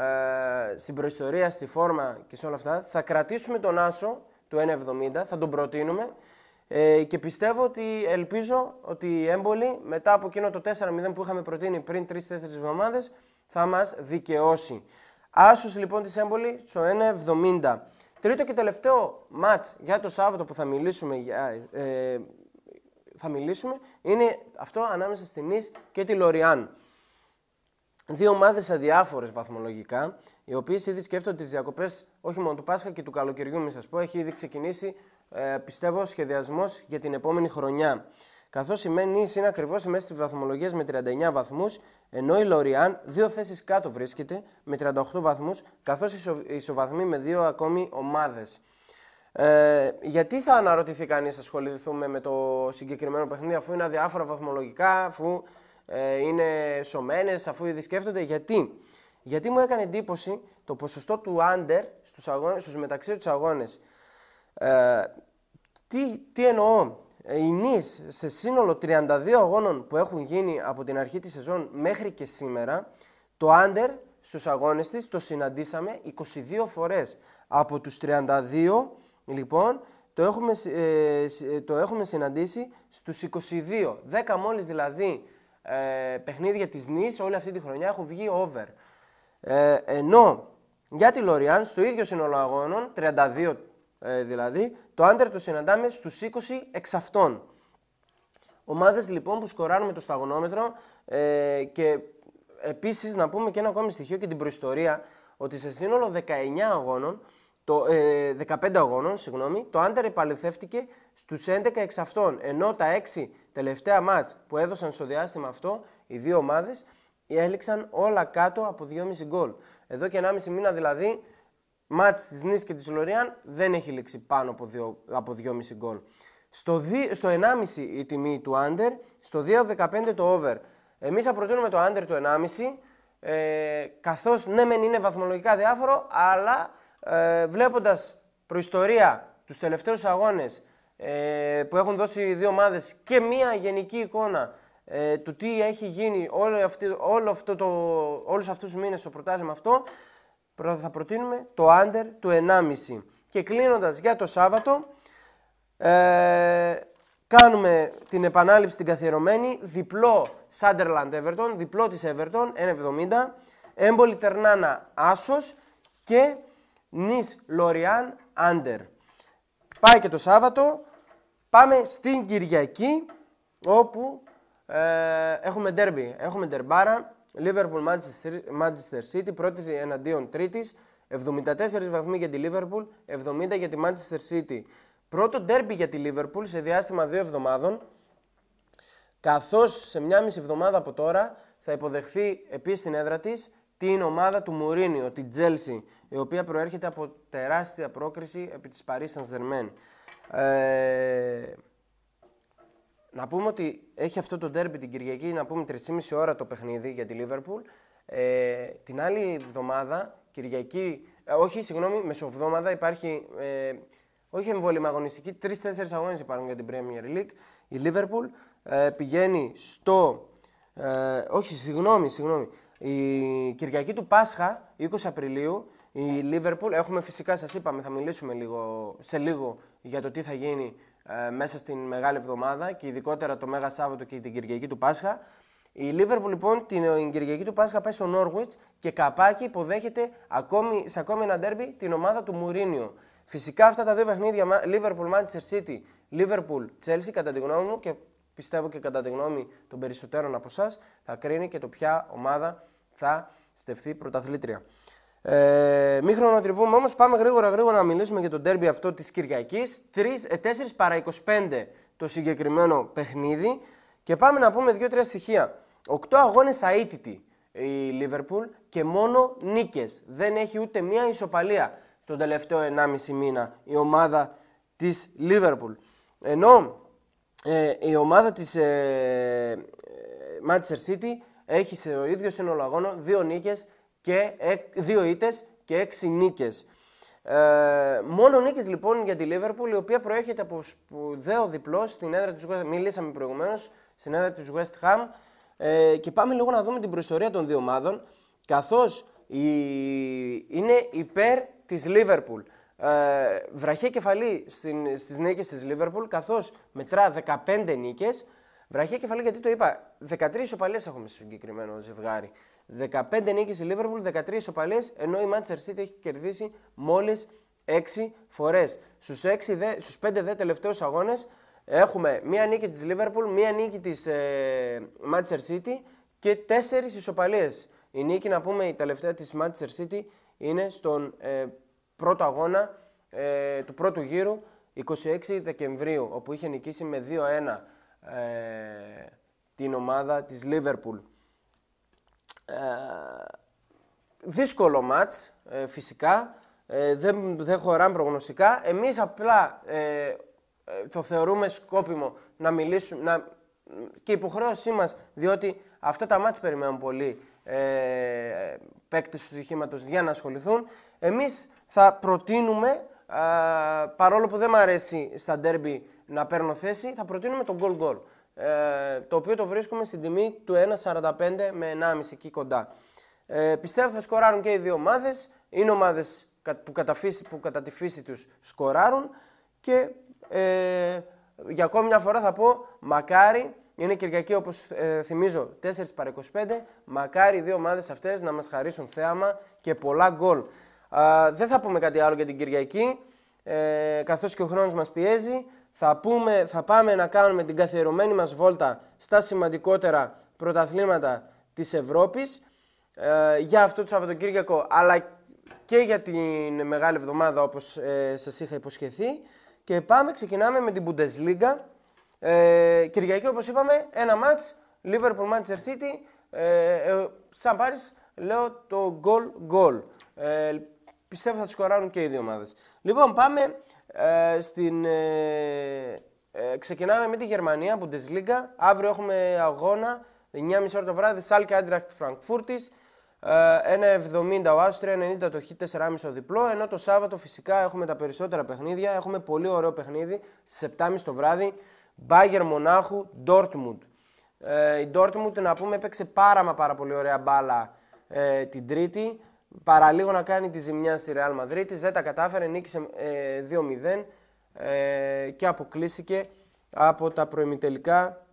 στην προϊστορία, στη φόρμα και σε όλα αυτά. Θα κρατήσουμε τον Άσο του 1,70, θα τον προτείνουμε ε, και πιστεύω ότι ελπίζω ότι η Έμπολη μετά από εκείνο το 4-0 που είχαμε προτείνει πριν 3-4 εβδομάδες θα μας δικαιώσει. Άσος λοιπόν της Έμπολη στο 1,70. Τρίτο και τελευταίο μάτς για το Σάββατο που θα μιλήσουμε, για, ε, είναι αυτό ανάμεσα στην Νης και τη Λοριάν. Δύο ομάδες αδιάφορες βαθμολογικά, οι οποίες ήδη σκέφτονται τις διακοπές όχι μόνο του Πάσχα και του καλοκαιριού, μην σας πω, έχει ήδη ξεκινήσει ε, πιστεύω σχεδιασμός για την επόμενη χρονιά καθώς η Μεν είναι ακριβώς μέσα στι βαθμολογίε με 39 βαθμούς, ενώ η Λοριάν δύο θέσεις κάτω βρίσκεται με 38 βαθμούς, καθώς ισοβαθμεί με δύο ακόμη ομάδες. Ε, γιατί θα αναρωτηθεί κανείς, ασχοληθούμε με το συγκεκριμένο παιχνίδι, αφού είναι αδιάφορα βαθμολογικά, αφού ε, είναι σωμένες, αφού ήδη σκέφτονται. Γιατί? γιατί μου έκανε εντύπωση το ποσοστό του under στους, μεταξύ τους αγώνες. Ε, τι, τι εννοώ, η ε, Νης σε σύνολο 32 αγώνων που έχουν γίνει από την αρχή της σεζόν μέχρι και σήμερα, το άντερ στους αγώνες της το συναντήσαμε 22 φορές. Από τους 32 λοιπόν το έχουμε, ε, ε, το έχουμε συναντήσει στους 22. 10 μόλις δηλαδή ε, παιχνίδια της Νης όλη αυτή τη χρονιά έχουν βγει over. Ε, ενώ για τη Λοριάν στο ίδιο σύνολο αγώνων 32 ε, δηλαδή, το άντερ το συναντάμε στους 20 εξ αυτών. Ομάδες λοιπόν που σκοράρουν με το σταγονόμετρο ε, και επίσης να πούμε και ένα ακόμη στοιχείο και την προϊστορία ότι σε σύνολο 19 αγώνων, το, 15 ε, αγώνων, συγγνώμη, το άντερ επαληθεύτηκε στους 11 εξ αυτών, ενώ τα 6 τελευταία μάτς που έδωσαν στο διάστημα αυτό οι δύο ομάδες έληξαν όλα κάτω από 2,5 γκολ. Εδώ και 1,5 μήνα δηλαδή μάτς της Νίσ και της Λωρίαν δεν έχει λήξει πάνω από, 2,5 γκολ. Στο, στο 1,5 η τιμή του under, στο 2,15 το over. Εμείς θα προτείνουμε το άντερ του 1,5, ε, καθώς ναι μεν είναι βαθμολογικά διάφορο, αλλά ε, βλέποντας προϊστορία τους τελευταίους αγώνες ε, που έχουν δώσει οι δύο ομάδες και μία γενική εικόνα ε, του τι έχει γίνει όλο, αυτή, όλο αυτό το, όλους αυτούς τους μήνες στο πρωτάθλημα αυτό, θα προτείνουμε το under του 1,5. Και κλείνοντας για το Σάββατο, ε, κάνουμε την επανάληψη την καθιερωμένη, διπλό Sunderland Everton, διπλό της Everton, 1,70, έμπολη Τερνάνα Άσος και Νις Λοριάν Under. Πάει και το Σάββατο, πάμε στην Κυριακή, όπου ε, έχουμε ντέρμπι, έχουμε ντερμπάρα, Liverpool Manchester City, πρώτης εναντίον τρίτης. 74 βαθμοί για τη Λίβερπουλ, 70 για τη Manchester City. Πρώτο ντέρμπι για τη Λίβερπουλ σε διάστημα δύο εβδομάδων. Καθώς σε μια μισή εβδομάδα από τώρα θα υποδεχθεί επίσης στην έδρα της την ομάδα του Μουρίνιο, την Τζέλσι, η οποία προέρχεται από τεράστια πρόκριση επί της Paris saint να πούμε ότι έχει αυτό το ντέρμπι την Κυριακή, να πούμε 3,5 ώρα το παιχνίδι για τη Λίβερπουλ. Ε, την άλλη εβδομάδα, Κυριακή, ε, όχι, συγγνώμη, μεσοβδόμαδα υπάρχει, ε, όχι εμβόλυμα αγωνιστική, τρει-τέσσερι αγώνες υπάρχουν για την Premier League. Η Λίβερπουλ ε, πηγαίνει στο. Ε, όχι, συγγνώμη, συγγνώμη. Η Κυριακή του Πάσχα, 20 Απριλίου, η Λίβερπουλ, έχουμε φυσικά, σας είπαμε, θα μιλήσουμε λίγο, σε λίγο για το τι θα γίνει ε, μέσα στην μεγάλη εβδομάδα και ειδικότερα το Μέγα Σάββατο και την Κυριακή του Πάσχα. Η Λίβερπουλ λοιπόν την ε, Κυριακή του Πάσχα πάει στο Νόρβιτ και καπάκι υποδέχεται ακόμη, σε ακόμη ένα ντέρμπι την ομάδα του Μουρίνιο. Φυσικά αυτά τα δύο παιχνίδια, Λίβερπουλ, Manchester City, Λίβερπουλ, Chelsea, κατά τη γνώμη μου και πιστεύω και κατά τη γνώμη των περισσότερων από εσάς, θα κρίνει και το ποια ομάδα θα στεφθεί πρωταθλήτρια. Ε, μην χρονοτριβούμε όμως, πάμε γρήγορα γρήγορα να μιλήσουμε για το ντέρμπι αυτό της Κυριακής. 4 παρα 25 το συγκεκριμένο παιχνίδι. Και πάμε να πούμε δύο-τρία στοιχεία. Οκτώ αγώνες αίτητη η Λίβερπουλ και μόνο νίκες. Δεν έχει ούτε μία ισοπαλία τον τελευταίο 1,5 μήνα η ομάδα της Λίβερπουλ. Ενώ ε, η ομάδα της ε, ε, Manchester City έχει σε ίδιο σύνολο αγώνων δύο νίκες και δύο ήτες και έξι νίκες. Ε, μόνο νίκες λοιπόν για τη Λίβερπουλ, η οποία προέρχεται από σπουδαίο διπλό στην έδρα της West Μιλήσαμε προηγουμένως στην έδρα της West Ham. Ε, και πάμε λίγο να δούμε την προϊστορία των δύο ομάδων. καθώς η... είναι υπέρ της Λίβερπουλ. Ε, βραχή κεφαλή στην... στις νίκες της Λίβερπουλ καθώς μετρά 15 νίκες βραχή κεφαλή γιατί το είπα 13 οπαλές έχουμε στο συγκεκριμένο ζευγάρι 15 νίκες η Λίβερπουλ, 13 ισοπαλίες, ενώ η Manchester City έχει κερδίσει μόλις 6 φορές. Στους, 6 δε, στους 5 δε τελευταίους αγώνες έχουμε μία νίκη της Λίβερπουλ, μία νίκη της ε, Manchester City και 4 ισοπαλίες. Η νίκη, να πούμε, η τελευταία της Manchester City είναι στον ε, πρώτο αγώνα ε, του πρώτου γύρου 26 Δεκεμβρίου, όπου είχε νικήσει με 2-1 ε, την ομάδα της Λίβερπουλ. Ε, δύσκολο μάτς ε, φυσικά, ε, δεν, δεν χωράμε προγνωστικά. Εμείς απλά το θεωρούμε σκόπιμο να μιλήσουμε να... και υποχρέωσή μας, διότι αυτά τα μάτς περιμένουν πολύ ε, παίκτες του στοιχήματος για να ασχοληθούν. Εμείς θα προτείνουμε, παρόλο που δεν μου αρέσει στα ντέρμπι να παίρνω θέση, θα προτείνουμε τον goal goal ε, το οποίο το βρίσκουμε στην τιμή του 1,45 με 1,5 εκεί κοντά. Ε, πιστεύω θα σκοράρουν και οι δύο ομάδες, είναι ομάδες που κατά, που τη φύση τους σκοράρουν και ε, για ακόμη μια φορά θα πω μακάρι, είναι Κυριακή όπως ε, θυμίζω 4 παρα 25, μακάρι οι δύο ομάδες αυτές να μας χαρίσουν θέαμα και πολλά γκολ. δεν θα πούμε κάτι άλλο για την Κυριακή, ε, καθώς και ο χρόνος μας πιέζει θα, πούμε, θα πάμε να κάνουμε την καθιερωμένη μας βόλτα στα σημαντικότερα πρωταθλήματα της Ευρώπης ε, για αυτό το Σαββατοκύριακο αλλά και για την μεγάλη εβδομάδα όπως ε, σας είχα υποσχεθεί και πάμε, ξεκινάμε με την Bundesliga ε, Κυριακή όπως είπαμε ένα μάτς Liverpool Manchester City ε, ε σαν πάρεις λέω το goal goal ε, Πιστεύω θα τη σκοράρουν και οι δύο ομάδες. Λοιπόν, πάμε ε, στην. Ε, ε, ξεκινάμε με τη Γερμανία, Bundesliga. Αύριο έχουμε αγώνα, 9.30 ώρα το βράδυ, Σάλκε Άντρακτ Φραγκφούρτη. 1,70 ο Άστρο, 1,90 το Χ, 4,5 το διπλό. Ενώ το Σάββατο φυσικά έχουμε τα περισσότερα παιχνίδια. Έχουμε πολύ ωραίο παιχνίδι στις 7.30 το βράδυ. Μπάγκερ Μονάχου, Ντόρτμουντ. Ε, η Ντόρτμουντ, να πούμε, έπαιξε πάρα μα πάρα πολύ ωραία μπάλα ε, την Τρίτη παραλίγο να κάνει τη ζημιά στη Ρεάλ Μαδρίτη. Δεν τα κατάφερε, νίκησε 2-0 ε, ε, και αποκλείστηκε από τα προημιτελικά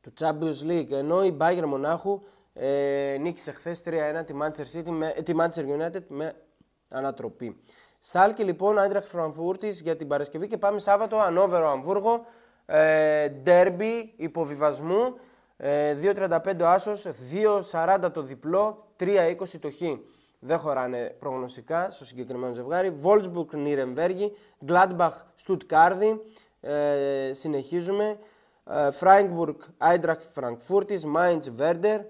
του Champions League. Ενώ η Bayern Μονάχου ε, νίκησε χθες 3-1 τη Manchester, City με, τη Manchester United με ανατροπή. Σάλκη λοιπόν, Άντραχ Φραγκφούρτης για την Παρασκευή και πάμε Σάββατο, Ανόβερο Αμβούργο, ε, ντέρμπι υποβιβασμού, ε, 2.35 άσος, 2.40 το διπλό, 3.20 το χ δεν χωράνε προγνωστικά στο συγκεκριμένο ζευγάρι. Βόλτσμπουργκ Νιρεμβέργη, Γκλάντμπαχ Στουτκάρδη, συνεχίζουμε. Φράγκμπουργκ Άιντρακ, Φραγκφούρτη, Μάιντ Βέρντερ,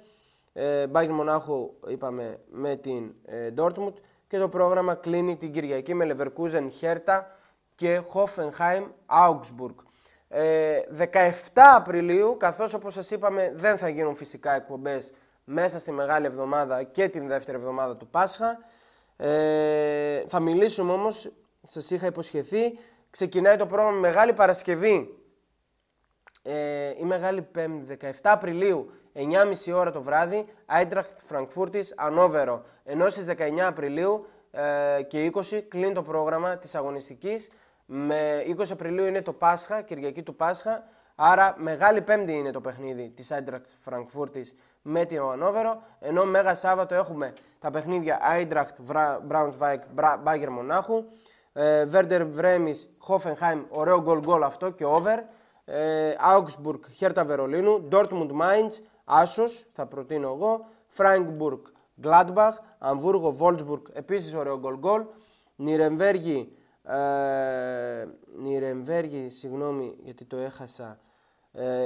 Μπάγκερ Μονάχου είπαμε με την Ντόρτμουντ ε, και το πρόγραμμα κλείνει την Κυριακή με Λεβερκούζεν Χέρτα και Χόφενχάιμ Augsburg. 17 ε, Απριλίου, καθώς όπως σας είπαμε δεν θα γίνουν φυσικά εκπομπές μέσα στη Μεγάλη Εβδομάδα και την δεύτερη εβδομάδα του Πάσχα. Ε, θα μιλήσουμε όμως, σας είχα υποσχεθεί, ξεκινάει το πρόγραμμα Μεγάλη Παρασκευή ε, ή Μεγάλη Πέμπτη, 17 Απριλίου, 9.30 ώρα το βράδυ, Άιντραχτ Φραγκφούρτης, Ανόβερο. Ενώ στις 19 Απριλίου ε, και 20 κλείνει το πρόγραμμα της αγωνιστικής. Με 20 Απριλίου είναι το Πάσχα, Κυριακή του Πάσχα, άρα Μεγάλη Πέμπτη είναι το παιχνίδι της Άιντραχτ Φραγκφούρτης με την Ανόβερο. Ενώ Μέγα Σάββατο έχουμε τα παιχνίδια Άιντραχτ, Μπράουνσβάικ, Μπάγκερ Μονάχου. Ε, Βέρντερ Βρέμι, Χόφενχάιμ, ωραίο γκολ γκολ αυτό και over. Ε, Augsburg, Χέρτα Βερολίνου. Dortmund, Μάιντ, Άσος, θα προτείνω εγώ. Φράγκμπουργκ, Γκλάντμπαχ. Αμβούργο, Βόλτσμπουργκ, επίσης ωραίο γκολ γκολ. Ε, Νιρεμβέργη, συγγνώμη γιατί το έχασα,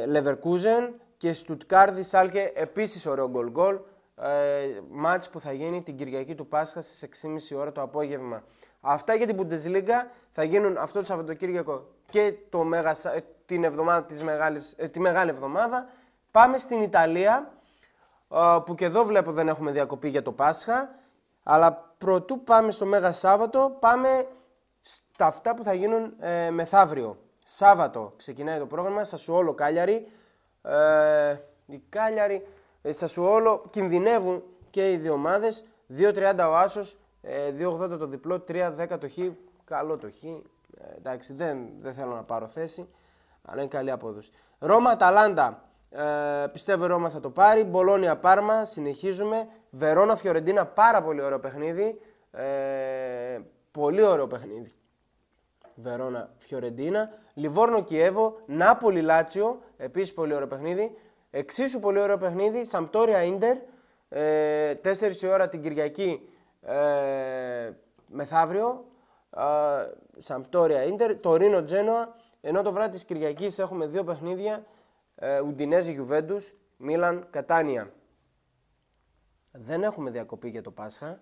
λεβερκούζεν και Στουτκάρδη Σάλκε επίσης ωραίο γκολ γκολ. Ε, μάτς που θα γίνει την Κυριακή του Πάσχα στις 6.30 ώρα το απόγευμα. Αυτά για την Bundesliga θα γίνουν αυτό το Σαββατοκύριακο και το μεγα, ε, την εβδομάδα της μεγάλης, ε, τη μεγάλη εβδομάδα. Πάμε στην Ιταλία που και εδώ βλέπω δεν έχουμε διακοπή για το Πάσχα. Αλλά προτού πάμε στο Μέγα Σάββατο πάμε στα αυτά που θα γίνουν ε, μεθαύριο. Σάββατο ξεκινάει το πρόγραμμα, σου όλο Κάλιαρη, ε, η Κάλιαρη, ε, η Σασουόλο κινδυνεύουν και οι δύο ομάδες. 2-30 ο Άσος, 2-80 ε, το διπλό, 3-10 το Χ. Καλό το Χ. Ε, εντάξει, δεν, δεν θέλω να πάρω θέση, αλλά είναι καλή απόδοση. Ρώμα Αταλάντα. Ε, πιστεύω Ρώμα θα το πάρει. Μπολόνια Πάρμα, συνεχίζουμε. Βερόνα Φιωρεντίνα, πάρα πολύ ωραίο παιχνίδι. Ε, πολύ ωραίο παιχνίδι. Βερόνα, Φιωρεντίνα, Λιβόρνο, Κιέβο, Νάπολη, Λάτσιο, επίσης πολύ ωραίο παιχνίδι. Εξίσου πολύ ωραίο παιχνίδι, Σαμπτόρια, Ίντερ, 4 ε, η ώρα την Κυριακή ε, μεθαύριο. Σαμπτόρια, Ίντερ, Τωρίνο, Τζένοα. Ενώ το βράδυ της Κυριακής έχουμε δύο παιχνίδια. Ε, Ουντινέζη, Γιουβέντους, Μίλαν, Κατάνια. Δεν έχουμε διακοπή για το Πάσχα.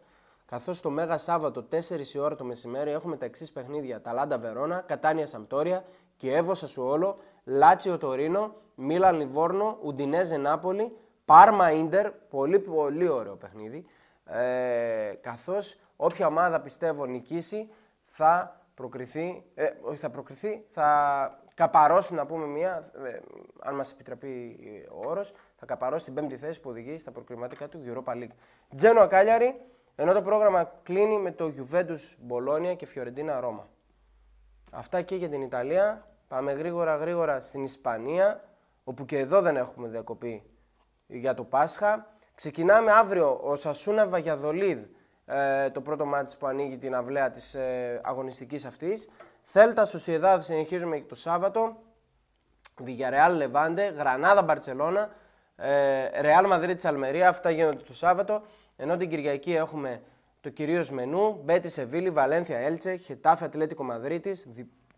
Καθώ το Μέγα Σάββατο 4 η ώρα το μεσημέρι έχουμε τα εξής παιχνίδια: Ταλάντα Βερόνα, Κατάνια Σαμπτόρια, Κιέβο Σασουόλο, Λάτσιο Τωρίνο, Μίλαν Λιβόρνο, Ουντινέζε Νάπολη, Πάρμα Ίντερ. Πολύ πολύ ωραίο παιχνίδι. Ε, Καθώς όποια ομάδα πιστεύω νικήσει θα προκριθεί, ε, όχι θα προκριθεί, θα καπαρώσει να πούμε μία, ε, αν μας επιτραπεί ο όρος, θα καπαρώσει την πέμπτη θέση που οδηγεί στα προκριματικά του Europa League. Τζένο Ακάλιαρη, ενώ το πρόγραμμα κλείνει με το Juventus Μπολόνια και Φιωρεντίνα Ρώμα. Αυτά και για την Ιταλία. Πάμε γρήγορα γρήγορα στην Ισπανία, όπου και εδώ δεν έχουμε διακοπή για το Πάσχα. Ξεκινάμε αύριο ο Σασούνα Βαγιαδολίδ, ε, το πρώτο μάτι που ανοίγει την αυλαία της ε, αγωνιστικής αυτής. Θέλτα Σοσιεδάδ συνεχίζουμε και το Σάββατο. Βιγιαρεάλ Λεβάντε, Γρανάδα Μπαρτσελώνα, Ρεάλ Μαδρίτη Αλμερία. Αυτά γίνονται το Σάββατο. Ενώ την Κυριακή έχουμε το κυρίως μενού. Μπέτι Σεβίλη, Βαλένθια Έλτσε, Χετάφε Ατλέτικο Μαδρίτης.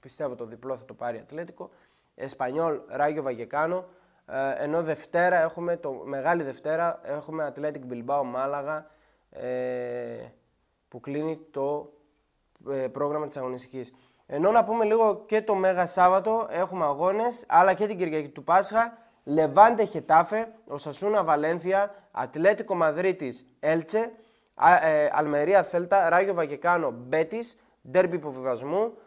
Πιστεύω το διπλό θα το πάρει Ατλέτικο. Εσπανιόλ Ράγιο Βαγεκάνο. Ε, ενώ Δευτέρα έχουμε, το μεγάλη Δευτέρα, έχουμε Ατλέτικ Bilbao Μάλαγα ε, που κλείνει το ε, πρόγραμμα της αγωνιστικής. Ενώ να πούμε λίγο και το Μέγα Σάββατο έχουμε αγώνες, αλλά και την Κυριακή του Πάσχα Λεβάντε Χετάφε, Οσασούνα Βαλένθια, Ατλέτικο Μαδρίτης Έλτσε, ε, Αλμερία Θέλτα, Ράγιο Βαγεκάνο μπέτης, Ντέρμπι Υποβιβασμού,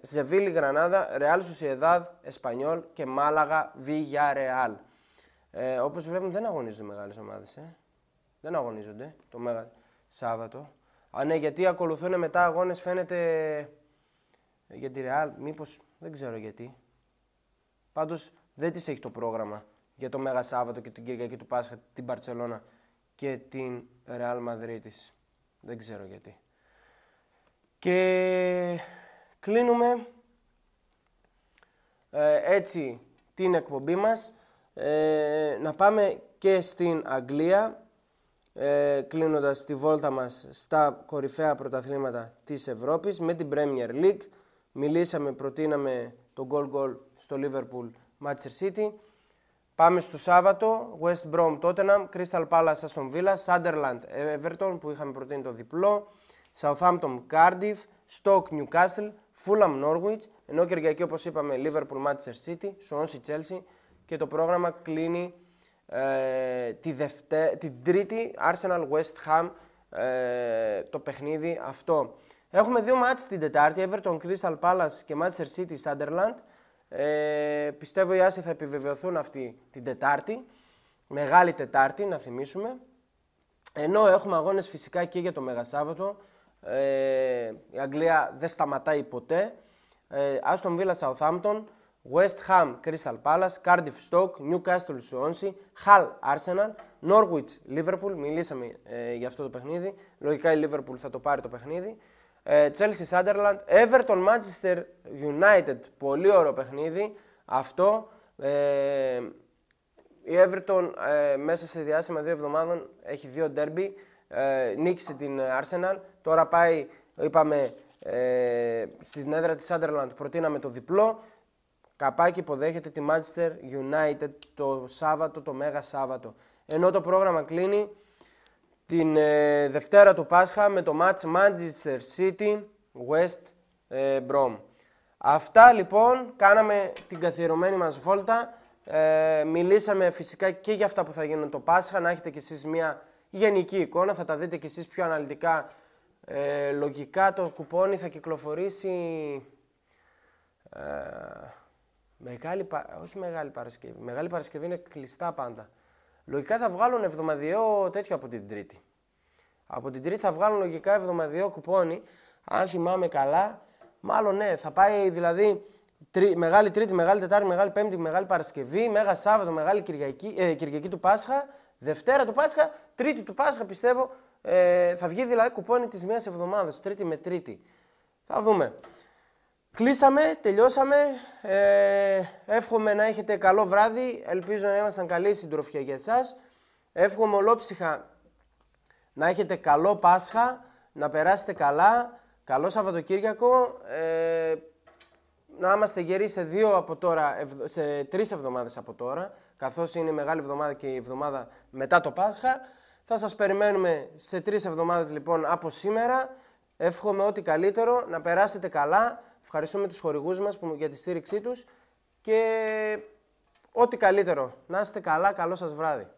Ζεβίλη ε, Γρανάδα, Ρεάλ Σουσιεδάδ, Εσπανιόλ και Μάλαγα Βίγια Ρεάλ. Ε, Όπως βλέπουμε δεν αγωνίζονται μεγάλες ομάδες. Ε. Δεν αγωνίζονται το Μέγα Σάββατο. Α, ναι, γιατί ακολουθούν μετά αγώνες φαίνεται ε, για τη Ρεάλ. Μήπως δεν ξέρω γιατί δεν της έχει το πρόγραμμα για το Μέγα Σάββατο και την Κυριακή του Πάσχα, την Παρσελώνα και την Ρεάλ Μαδρίτη. Δεν ξέρω γιατί. Και κλείνουμε ε, έτσι την εκπομπή μας. Ε, να πάμε και στην Αγγλία, ε, κλείνοντας τη βόλτα μας στα κορυφαία πρωταθλήματα της Ευρώπης με την Premier League. Μιλήσαμε, προτείναμε τον goal goal στο Liverpool Manchester City. Πάμε στο Σάββατο, West Brom Tottenham, Crystal Palace Aston Villa, Sunderland Everton που είχαμε προτείνει το διπλό, Southampton Cardiff, Stoke Newcastle, Fulham Norwich, ενώ Κυριακή όπως είπαμε Liverpool Manchester City, Swansea Chelsea και το πρόγραμμα κλείνει ε, τη δευτε... την τρίτη Arsenal West Ham το παιχνίδι αυτό. Έχουμε δύο μάτς την Τετάρτη, Everton Crystal Palace και Manchester City Sunderland. Ε, πιστεύω οι Άσοι θα επιβεβαιωθούν αυτή την Τετάρτη. Μεγάλη Τετάρτη, να θυμίσουμε. Ενώ έχουμε αγώνες φυσικά και για το Μεγασάββατο. Ε, η Αγγλία δεν σταματάει ποτέ. Ε, Aston Villa Southampton, West Ham Crystal Palace, Cardiff Stoke, Newcastle Swansea, Hull Arsenal, Norwich Liverpool, μιλήσαμε ε, για αυτό το παιχνίδι. Λογικά η Liverpool θα το πάρει το παιχνίδι. Ε, Chelsea Sunderland, Everton Manchester United, πολύ ωραίο παιχνίδι αυτό. Ε, η Everton ε, μέσα σε διάστημα δύο εβδομάδων έχει δύο ντέρμπι, ε, νίκησε την Arsenal, τώρα πάει, είπαμε, ε, στις νέδρα της Sunderland, προτείναμε το διπλό, καπάκι υποδέχεται τη Manchester United το Σάββατο, το Μέγα Σάββατο. Ενώ το πρόγραμμα κλείνει την ε, Δευτέρα του Πάσχα με το match Manchester City West ε, Brom. Αυτά λοιπόν, κάναμε την καθιερωμένη μας βόλτα. Ε, μιλήσαμε φυσικά και για αυτά που θα γίνουν το Πάσχα, να έχετε κι εσείς μια γενική εικόνα, θα τα δείτε κι εσείς πιο αναλυτικά. Ε, λογικά το κουπόνι θα κυκλοφορήσει ε, μεγάλη, όχι Μεγάλη Παρασκευή, Μεγάλη Παρασκευή είναι κλειστά πάντα. Λογικά θα βγάλουν εβδομαδιαίο τέτοιο από την Τρίτη. Από την Τρίτη θα βγάλουν λογικά εβδομαδιαίο κουπόνι. Αν θυμάμαι καλά, μάλλον ναι, θα πάει δηλαδή τρι, Μεγάλη Τρίτη, Μεγάλη Τετάρτη, Μεγάλη Πέμπτη, Μεγάλη Παρασκευή, Μέγα Σάββατο, Μεγάλη Κυριακή, ε, Κυριακή του Πάσχα, Δευτέρα του Πάσχα, Τρίτη του Πάσχα πιστεύω. Ε, θα βγει δηλαδή κουπόνι της μία εβδομάδας, Τρίτη με Τρίτη. Θα δούμε. Κλείσαμε, τελειώσαμε. Ε, εύχομαι να έχετε καλό βράδυ. Ελπίζω να ήμασταν καλή συντροφιά για εσάς. Εύχομαι ολόψυχα να έχετε καλό Πάσχα, να περάσετε καλά. Καλό Σαββατοκύριακο. Ε, να είμαστε γεροί σε, δύο από τώρα, σε τρεις εβδομάδες από τώρα, καθώς είναι η Μεγάλη Εβδομάδα και η Εβδομάδα μετά το Πάσχα. Θα σας περιμένουμε σε τρεις εβδομάδες λοιπόν από σήμερα. Εύχομαι ό,τι καλύτερο, να περάσετε καλά Ευχαριστούμε τους χορηγούς μας που, για τη στήριξή τους και ό,τι καλύτερο. Να είστε καλά, καλό σας βράδυ.